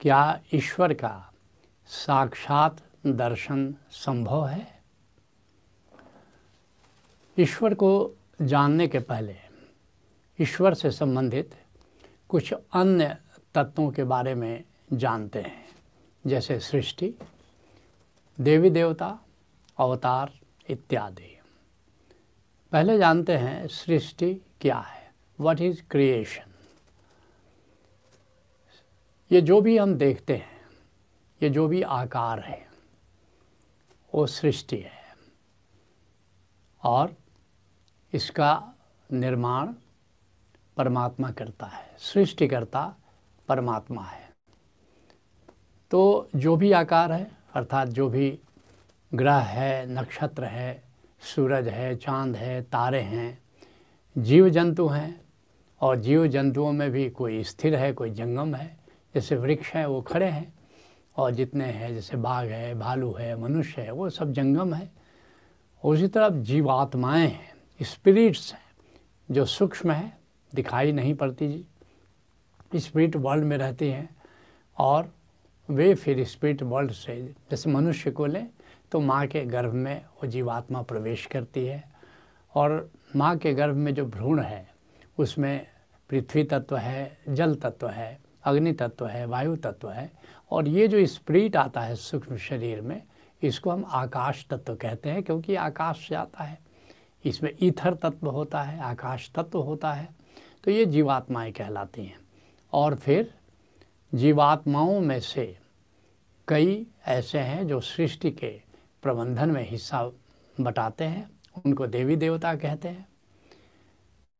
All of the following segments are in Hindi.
क्या ईश्वर का साक्षात दर्शन संभव है ईश्वर को जानने के पहले ईश्वर से संबंधित कुछ अन्य तत्वों के बारे में जानते हैं जैसे सृष्टि देवी देवता अवतार इत्यादि पहले जानते हैं सृष्टि क्या है वट इज़ क्रिएशन ये जो भी हम देखते हैं ये जो भी आकार है वो सृष्टि है और इसका निर्माण परमात्मा करता है सृष्टिकर्ता परमात्मा है तो जो भी आकार है अर्थात जो भी ग्रह है नक्षत्र है सूरज है चांद है तारे हैं जीव जंतु हैं और जीव जंतुओं में भी कोई स्थिर है कोई जंगम है जैसे वृक्ष हैं वो खड़े हैं और जितने हैं जैसे बाघ है भालू है मनुष्य है वो सब जंगम है उसी तरफ जीवात्माएं हैं स्पिरिट्स हैं जो सूक्ष्म है दिखाई नहीं पड़ती जी स्पिरिट वर्ल्ड में रहती हैं और वे फिर स्पिरिट वर्ल्ड से जैसे मनुष्य को लें तो माँ के गर्भ में वो जीवात्मा प्रवेश करती है और माँ के गर्भ में जो भ्रूण है उसमें पृथ्वी तत्व है जल तत्व है अग्नि तत्व है वायु तत्व है और ये जो स्प्रिट आता है सूक्ष्म शरीर में इसको हम आकाश तत्व कहते हैं क्योंकि आकाश से आता है इसमें ईथर तत्व होता है आकाश तत्व होता है तो ये जीवात्माएं कहलाती हैं और फिर जीवात्माओं में से कई ऐसे हैं जो सृष्टि के प्रबंधन में हिस्सा बटाते हैं उनको देवी देवता कहते हैं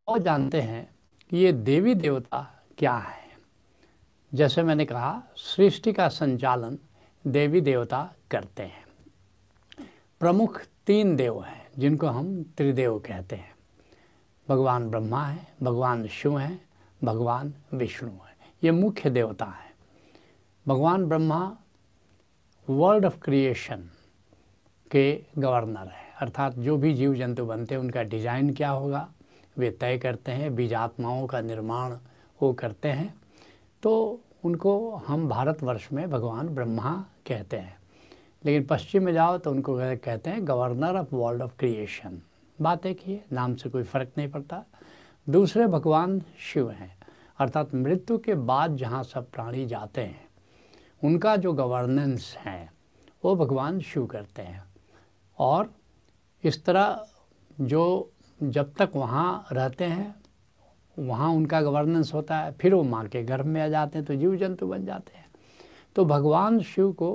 और जानते हैं कि ये देवी देवता क्या है जैसे मैंने कहा सृष्टि का संचालन देवी देवता करते हैं प्रमुख तीन देव हैं जिनको हम त्रिदेव कहते हैं भगवान ब्रह्मा है भगवान शिव हैं भगवान विष्णु हैं ये मुख्य देवता हैं भगवान ब्रह्मा वर्ल्ड ऑफ क्रिएशन के गवर्नर हैं अर्थात जो भी जीव जंतु बनते हैं उनका डिज़ाइन क्या होगा वे तय करते हैं बीजात्माओं का निर्माण वो करते हैं तो उनको हम भारतवर्ष में भगवान ब्रह्मा कहते हैं लेकिन पश्चिम में जाओ तो उनको कहते हैं governor of world of creation बात एक ही है नाम से कोई फ़र्क नहीं पड़ता दूसरे भगवान शिव हैं अर्थात मृत्यु के बाद जहाँ सब प्राणी जाते हैं उनका जो गवर्नेंस है वो भगवान शिव करते हैं और इस तरह जो जब तक वहाँ रहते हैं वहाँ उनका गवर्नेंस होता है फिर वो माँ के गर्भ में आ जाते हैं तो जीव जंतु बन जाते हैं तो भगवान शिव को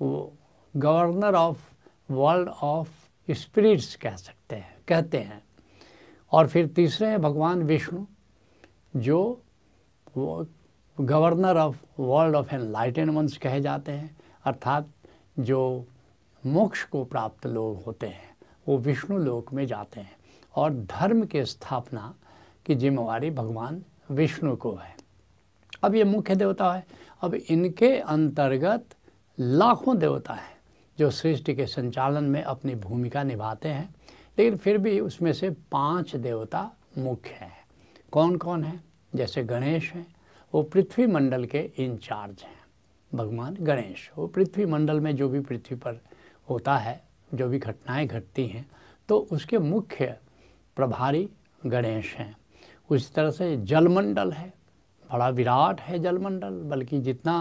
वो governor of world of spirits कह सकते हैं कहते हैं और फिर तीसरे हैं भगवान विष्णु जो वो governor of world of enlightenments कहे जाते हैं अर्थात जो मोक्ष को प्राप्त लोग होते हैं वो विष्णु लोक में जाते हैं और धर्म के स्थापना की जिम्मेवारी भगवान विष्णु को है अब ये मुख्य देवता है अब इनके अंतर्गत लाखों देवता हैं जो सृष्टि के संचालन में अपनी भूमिका निभाते हैं लेकिन फिर भी उसमें से पांच देवता मुख्य हैं कौन कौन हैं जैसे गणेश हैं वो पृथ्वी मंडल के इंचार्ज हैं भगवान गणेश वो पृथ्वी मंडल में जो भी पृथ्वी पर होता है जो भी घटनाएं घटती हैं तो उसके मुख्य प्रभारी गणेश हैं उसी तरह से जलमंडल है बड़ा विराट है जलमंडल बल्कि जितना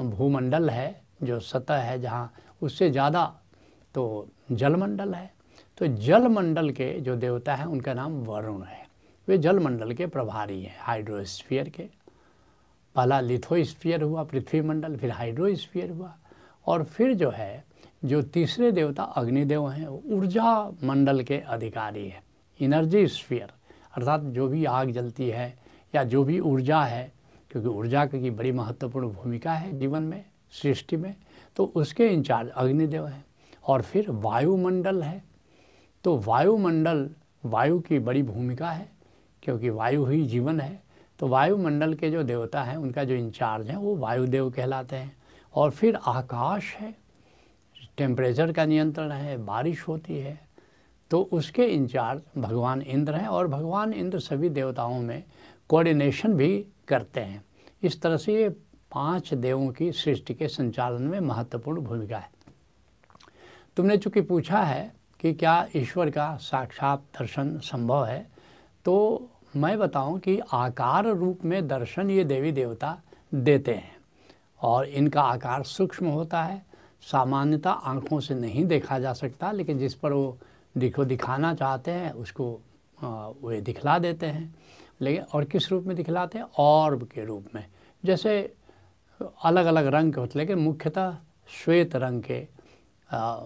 भूमंडल है जो सतह है जहाँ उससे ज़्यादा तो जलमंडल है तो जलमंडल के जो देवता हैं उनका नाम वरुण है वे जलमंडल के प्रभारी हैं हाइड्रोस्फीयर के पहला लिथोस्फीयर हुआ पृथ्वी मंडल फिर हाइड्रोस्फीयर हुआ और फिर जो है जो तीसरे देवता अग्निदेव हैं ऊर्जा मंडल के अधिकारी हैं इनर्जी स्फीयर अर्थात जो भी आग जलती है या जो भी ऊर्जा है क्योंकि ऊर्जा की बड़ी महत्वपूर्ण भूमिका है जीवन में सृष्टि में तो उसके इंचार्ज अग्निदेव हैं और फिर वायुमंडल है तो वायुमंडल वायु की बड़ी भूमिका है क्योंकि वायु ही जीवन है तो वायुमंडल के जो देवता हैं उनका जो इंचार्ज है वो वायुदेव कहलाते हैं और फिर आकाश है टेम्परेचर का नियंत्रण है बारिश होती है तो उसके इंचार्ज भगवान इंद्र हैं और भगवान इंद्र सभी देवताओं में कोऑर्डिनेशन भी करते हैं इस तरह से ये पांच देवों की सृष्टि के संचालन में महत्वपूर्ण भूमिका है तुमने चूंकि पूछा है कि क्या ईश्वर का साक्षात दर्शन संभव है तो मैं बताऊं कि आकार रूप में दर्शन ये देवी देवता देते हैं और इनका आकार सूक्ष्म होता है सामान्यतः आँखों से नहीं देखा जा सकता लेकिन जिस पर वो दिखो दिखाना चाहते हैं उसको वे दिखला देते हैं लेकिन और किस रूप में दिखलाते हैं और के रूप में जैसे अलग अलग रंग के होते लेकिन मुख्यतः श्वेत रंग के आ,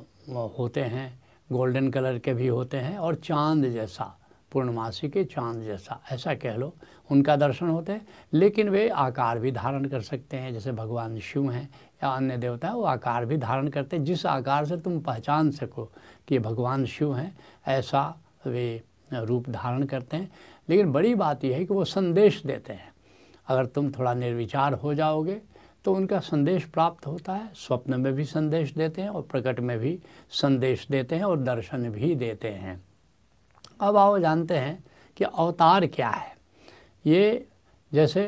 होते हैं गोल्डन कलर के भी होते हैं और चांद जैसा पूर्णमासी के चांद जैसा ऐसा कह लो उनका दर्शन होते हैं लेकिन वे आकार भी धारण कर सकते हैं जैसे भगवान शिव हैं या अन्य देवता वो आकार भी धारण करते जिस आकार से तुम पहचान सको कि भगवान शिव हैं ऐसा वे रूप धारण करते हैं लेकिन बड़ी बात यह है कि वो संदेश देते हैं अगर तुम थोड़ा निर्विचार हो जाओगे तो उनका संदेश प्राप्त होता है स्वप्न में भी संदेश देते हैं और प्रकट में भी संदेश देते हैं और दर्शन भी देते हैं अब आओ जानते हैं कि अवतार क्या है ये जैसे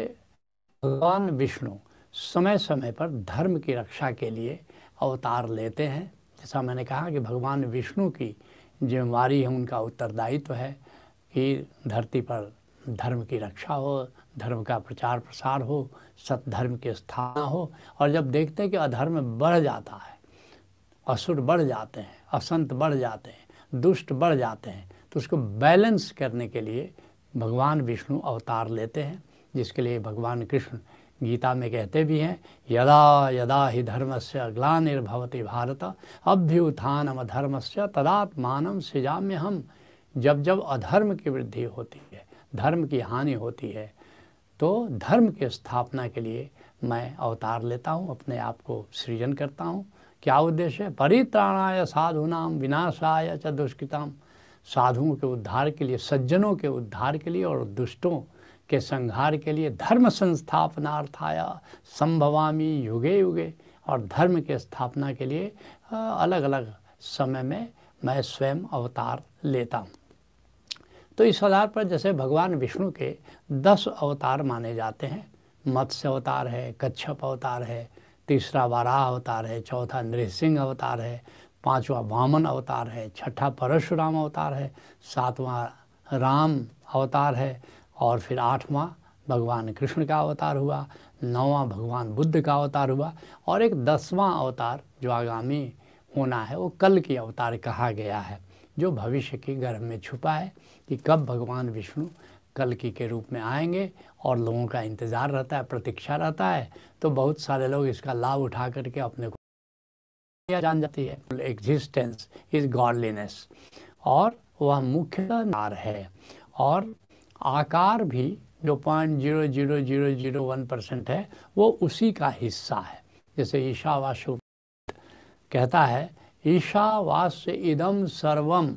भगवान विष्णु समय समय पर धर्म की रक्षा के लिए अवतार लेते हैं जैसा मैंने कहा कि भगवान विष्णु की जिम्मेवारी है उनका उत्तरदायित्व है कि धरती पर धर्म की रक्षा हो धर्म का प्रचार प्रसार हो सत्धर्म के स्थान हो और जब देखते हैं कि अधर्म बढ़ जाता है असुर बढ़ जाते हैं असंत बढ़ जाते हैं दुष्ट बढ़ जाते हैं तो उसको बैलेंस करने के लिए भगवान विष्णु अवतार लेते हैं जिसके लिए भगवान कृष्ण गीता में कहते भी हैं यदा यदा ही धर्म से अग्लानिर्भवती भारत अभ्युत्थान अधर्म से तदात्मान सृजाम्य हम जब जब अधर्म की वृद्धि होती है धर्म की हानि होती है तो धर्म की स्थापना के लिए मैं अवतार लेता हूँ अपने आप को सृजन करता हूँ क्या उद्देश्य है परित्राणाय साधुनाम विनाशाय च दुष्कृताम साधुओं के उद्धार के लिए सज्जनों के उद्धार के लिए और दुष्टों के संहार के लिए धर्म संस्थापनार्थाया संभवामी युगे युगे और धर्म के स्थापना के लिए अलग अलग समय में मैं स्वयं अवतार लेता हूँ तो इस आधार पर जैसे भगवान विष्णु के दस अवतार माने जाते हैं मत्स्य अवतार है कच्छप अवतार है तीसरा वाराह अवतार है चौथा नृसिंह अवतार है पांचवा वामन अवतार है छठा परशुराम अवतार है सातवां राम अवतार है और फिर आठवां भगवान कृष्ण का अवतार हुआ नौवा भगवान बुद्ध का अवतार हुआ और एक दसवां अवतार जो आगामी होना है वो कल के अवतार कहा गया है जो भविष्य के गर्भ में छुपा है कि कब भगवान विष्णु कल की के रूप में आएंगे और लोगों का इंतज़ार रहता है प्रतीक्षा रहता है तो बहुत सारे लोग इसका लाभ उठा करके अपने को जान जाती है एग्जिस्टेंस इज गॉडलीनेस और वह मुख्य नार है और आकार भी जो point zero zero zero zero one percent है वो उसी का हिस्सा है जैसे ईशावाशु कहता है से इदम सर्वम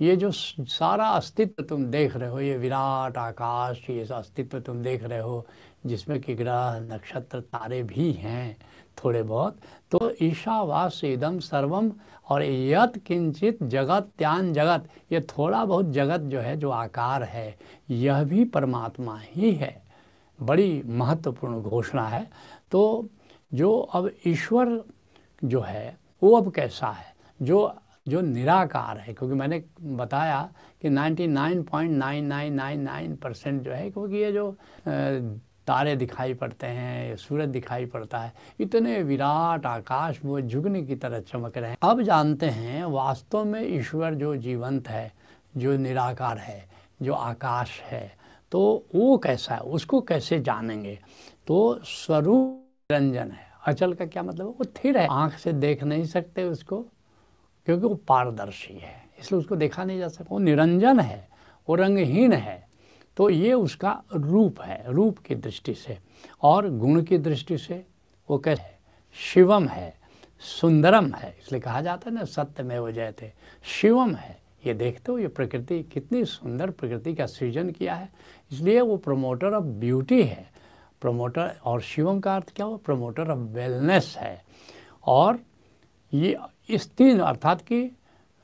ये जो सारा अस्तित्व तुम देख रहे हो ये विराट आकाश ये अस्तित्व तुम देख रहे हो जिसमें कि ग्रह नक्षत्र तारे भी हैं थोड़े बहुत तो ईशावास इदम सर्वम और यत किंचित जगत त्यान जगत ये थोड़ा बहुत जगत जो है जो आकार है यह भी परमात्मा ही है बड़ी महत्वपूर्ण घोषणा है तो जो अब ईश्वर जो है वो अब कैसा है जो जो निराकार है क्योंकि मैंने बताया कि 99.9999 परसेंट जो है क्योंकि ये जो तारे दिखाई पड़ते हैं सूरज दिखाई पड़ता है इतने विराट आकाश वो जुगन की तरह चमक रहे हैं अब जानते हैं वास्तव में ईश्वर जो जीवंत है जो निराकार है जो आकाश है तो वो कैसा है उसको कैसे जानेंगे तो स्वरूप निरंजन है अचल का क्या मतलब है वो थिर है आँख से देख नहीं सकते उसको क्योंकि वो पारदर्शी है इसलिए उसको देखा नहीं जा सकता वो निरंजन है वो रंगहीन है तो ये उसका रूप है रूप की दृष्टि से और गुण की दृष्टि से वो कैसे है शिवम है सुंदरम है इसलिए कहा जाता है ना सत्य में वो जयते शिवम है ये देखते हो ये प्रकृति कितनी सुंदर प्रकृति का सृजन किया है इसलिए वो प्रमोटर ऑफ ब्यूटी है प्रमोटर और शिवम का अर्थ क्या हो प्रमोटर ऑफ वेलनेस है और ये इस तीन अर्थात कि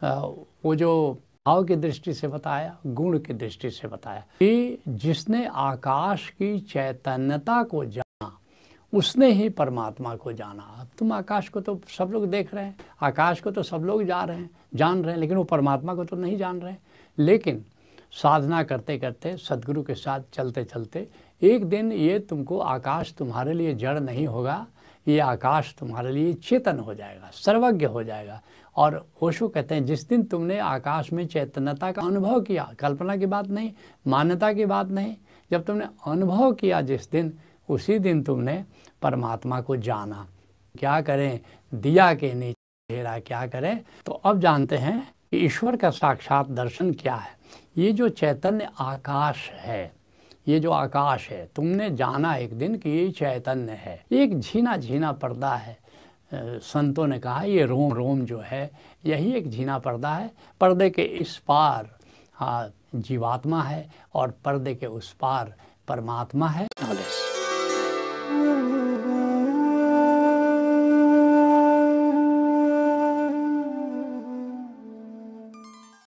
वो जो भाव की दृष्टि से बताया गुण की दृष्टि से बताया कि जिसने आकाश की चैतन्यता को जाना उसने ही परमात्मा को जाना अब तुम आकाश को तो सब लोग देख रहे हैं आकाश को तो सब लोग जा रहे हैं जान रहे हैं लेकिन वो परमात्मा को तो नहीं जान रहे लेकिन साधना करते करते सदगुरु के साथ चलते चलते एक दिन ये तुमको आकाश तुम्हारे लिए जड़ नहीं होगा ये आकाश तुम्हारे लिए चेतन हो जाएगा सर्वज्ञ हो जाएगा और ओशो कहते हैं जिस दिन तुमने आकाश में चैतन्यता का अनुभव किया कल्पना की बात नहीं मान्यता की बात नहीं जब तुमने अनुभव किया जिस दिन उसी दिन तुमने परमात्मा को जाना क्या करें दिया के नीचे घेरा क्या करें तो अब जानते हैं कि ईश्वर का साक्षात दर्शन क्या है ये जो चैतन्य आकाश है ये जो आकाश है तुमने जाना एक दिन कि ये चैतन्य है एक झीना झीना पर्दा है संतों ने कहा ये रोम रोम जो है यही एक झीना पर्दा है पर्दे के इस पार हाँ जीवात्मा है और पर्दे के उस पार परमात्मा है